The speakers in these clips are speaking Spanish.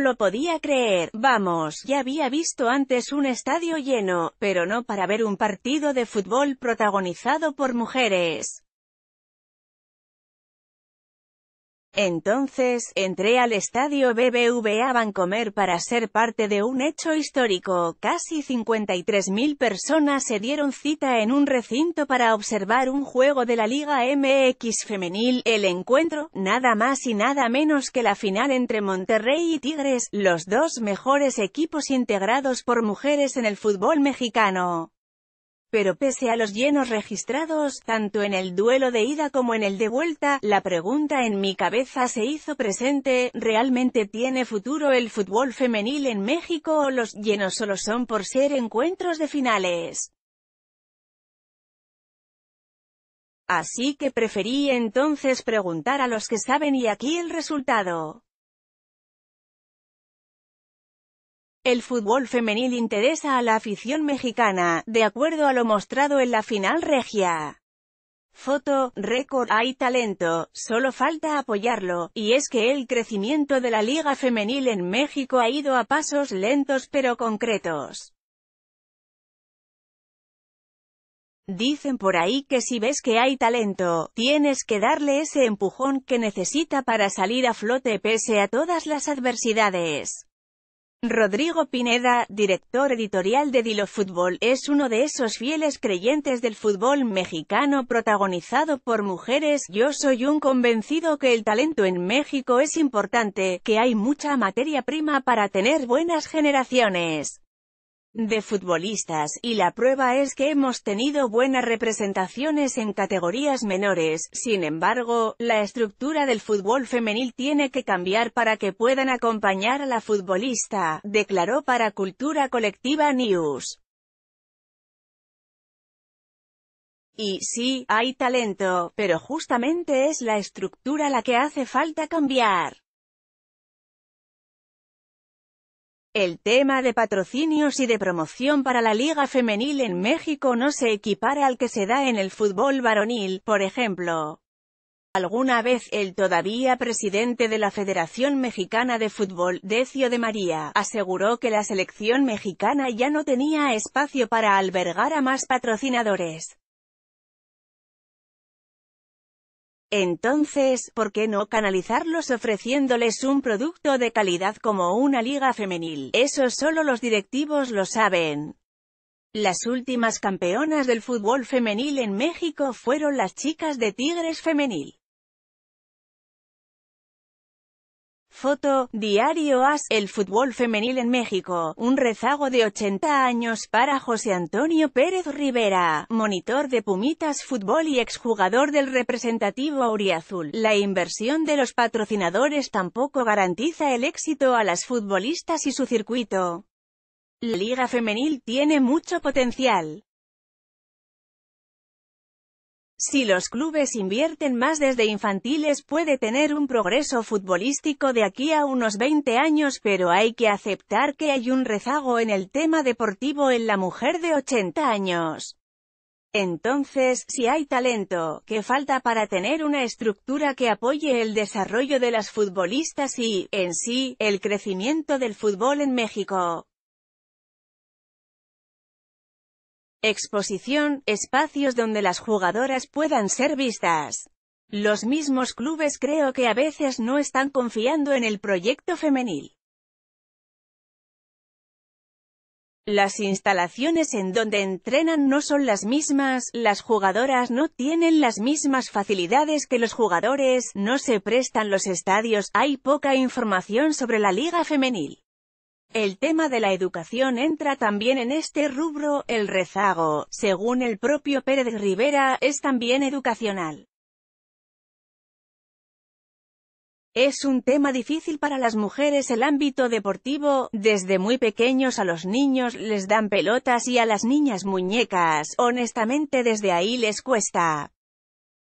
lo podía creer, vamos, ya había visto antes un estadio lleno, pero no para ver un partido de fútbol protagonizado por mujeres. Entonces, entré al estadio BBVA Bancomer para ser parte de un hecho histórico. Casi 53.000 personas se dieron cita en un recinto para observar un juego de la Liga MX femenil. El encuentro, nada más y nada menos que la final entre Monterrey y Tigres, los dos mejores equipos integrados por mujeres en el fútbol mexicano. Pero pese a los llenos registrados, tanto en el duelo de ida como en el de vuelta, la pregunta en mi cabeza se hizo presente, ¿realmente tiene futuro el fútbol femenil en México o los llenos solo son por ser encuentros de finales? Así que preferí entonces preguntar a los que saben y aquí el resultado. El fútbol femenil interesa a la afición mexicana, de acuerdo a lo mostrado en la final regia. Foto, récord, hay talento, solo falta apoyarlo, y es que el crecimiento de la liga femenil en México ha ido a pasos lentos pero concretos. Dicen por ahí que si ves que hay talento, tienes que darle ese empujón que necesita para salir a flote pese a todas las adversidades. Rodrigo Pineda, director editorial de Dilo Fútbol, es uno de esos fieles creyentes del fútbol mexicano protagonizado por mujeres. Yo soy un convencido que el talento en México es importante, que hay mucha materia prima para tener buenas generaciones de futbolistas, y la prueba es que hemos tenido buenas representaciones en categorías menores, sin embargo, la estructura del fútbol femenil tiene que cambiar para que puedan acompañar a la futbolista, declaró para Cultura Colectiva News. Y sí, hay talento, pero justamente es la estructura la que hace falta cambiar. El tema de patrocinios y de promoción para la liga femenil en México no se equipara al que se da en el fútbol varonil, por ejemplo. Alguna vez el todavía presidente de la Federación Mexicana de Fútbol, Decio de María, aseguró que la selección mexicana ya no tenía espacio para albergar a más patrocinadores. Entonces, ¿por qué no canalizarlos ofreciéndoles un producto de calidad como una liga femenil? Eso solo los directivos lo saben. Las últimas campeonas del fútbol femenil en México fueron las chicas de Tigres Femenil. Foto, Diario AS, el fútbol femenil en México, un rezago de 80 años para José Antonio Pérez Rivera, monitor de Pumitas Fútbol y exjugador del representativo Auriazul. La inversión de los patrocinadores tampoco garantiza el éxito a las futbolistas y su circuito. La Liga Femenil tiene mucho potencial. Si los clubes invierten más desde infantiles puede tener un progreso futbolístico de aquí a unos 20 años pero hay que aceptar que hay un rezago en el tema deportivo en la mujer de 80 años. Entonces, si hay talento, ¿qué falta para tener una estructura que apoye el desarrollo de las futbolistas y, en sí, el crecimiento del fútbol en México? Exposición, espacios donde las jugadoras puedan ser vistas. Los mismos clubes creo que a veces no están confiando en el proyecto femenil. Las instalaciones en donde entrenan no son las mismas, las jugadoras no tienen las mismas facilidades que los jugadores, no se prestan los estadios, hay poca información sobre la liga femenil. El tema de la educación entra también en este rubro, el rezago, según el propio Pérez Rivera, es también educacional. Es un tema difícil para las mujeres el ámbito deportivo, desde muy pequeños a los niños les dan pelotas y a las niñas muñecas, honestamente desde ahí les cuesta.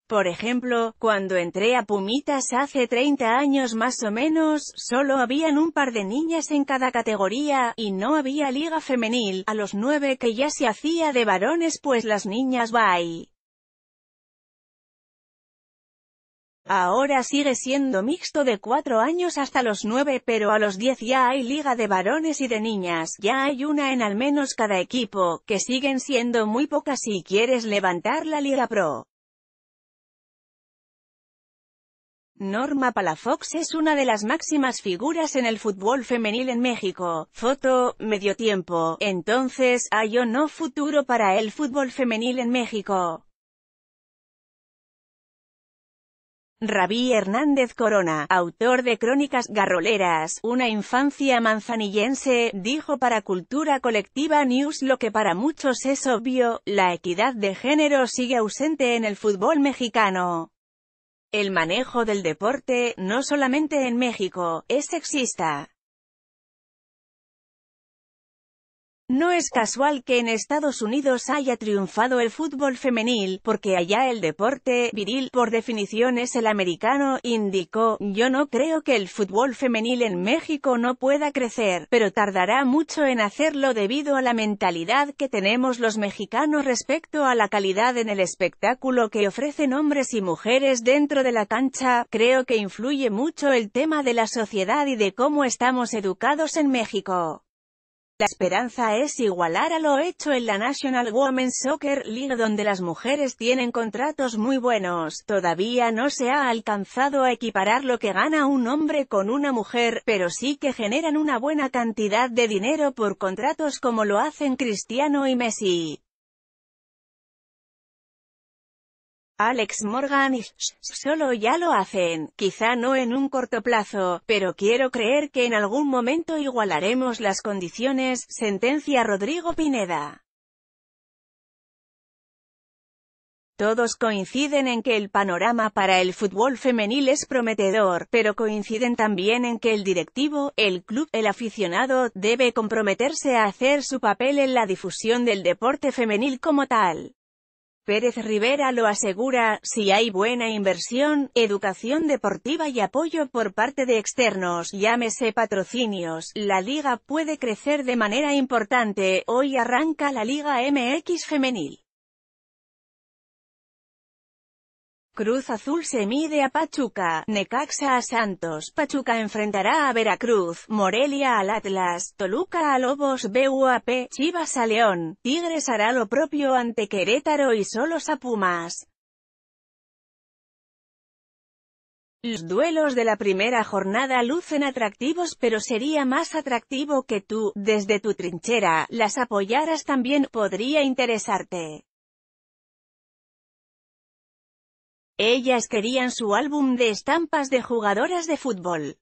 Por ejemplo, cuando entré a Pumitas hace 30 años más o menos, solo habían un par de niñas en cada categoría, y no había liga femenil, a los 9 que ya se hacía de varones pues las niñas ahí. Ahora sigue siendo mixto de 4 años hasta los 9 pero a los 10 ya hay liga de varones y de niñas, ya hay una en al menos cada equipo, que siguen siendo muy pocas si quieres levantar la liga pro. Norma Palafox es una de las máximas figuras en el fútbol femenil en México. Foto, medio tiempo. Entonces, ¿hay o no futuro para el fútbol femenil en México? Rabí Hernández Corona, autor de Crónicas Garroleras, una infancia manzanillense, dijo para Cultura Colectiva News lo que para muchos es obvio, la equidad de género sigue ausente en el fútbol mexicano. El manejo del deporte, no solamente en México, es sexista. No es casual que en Estados Unidos haya triunfado el fútbol femenil, porque allá el deporte viril por definición es el americano, indicó. Yo no creo que el fútbol femenil en México no pueda crecer, pero tardará mucho en hacerlo debido a la mentalidad que tenemos los mexicanos respecto a la calidad en el espectáculo que ofrecen hombres y mujeres dentro de la cancha. Creo que influye mucho el tema de la sociedad y de cómo estamos educados en México. La esperanza es igualar a lo hecho en la National Women's Soccer League donde las mujeres tienen contratos muy buenos. Todavía no se ha alcanzado a equiparar lo que gana un hombre con una mujer, pero sí que generan una buena cantidad de dinero por contratos como lo hacen Cristiano y Messi. Alex Morgan y solo ya lo hacen, quizá no en un corto plazo, pero quiero creer que en algún momento igualaremos las condiciones, sentencia Rodrigo Pineda. Todos coinciden en que el panorama para el fútbol femenil es prometedor, pero coinciden también en que el directivo, el club, el aficionado, debe comprometerse a hacer su papel en la difusión del deporte femenil como tal. Pérez Rivera lo asegura, si hay buena inversión, educación deportiva y apoyo por parte de externos, llámese patrocinios, la liga puede crecer de manera importante, hoy arranca la Liga MX Femenil. Cruz Azul se mide a Pachuca, Necaxa a Santos, Pachuca enfrentará a Veracruz, Morelia al Atlas, Toluca a Lobos BUAP, Chivas a León, Tigres hará lo propio ante Querétaro y Solos a Pumas. Los duelos de la primera jornada lucen atractivos pero sería más atractivo que tú, desde tu trinchera, las apoyaras también, podría interesarte. Ellas querían su álbum de estampas de jugadoras de fútbol.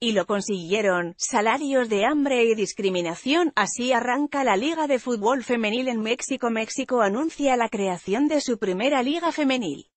Y lo consiguieron, salarios de hambre y discriminación, así arranca la Liga de Fútbol Femenil en México. México anuncia la creación de su primera liga femenil.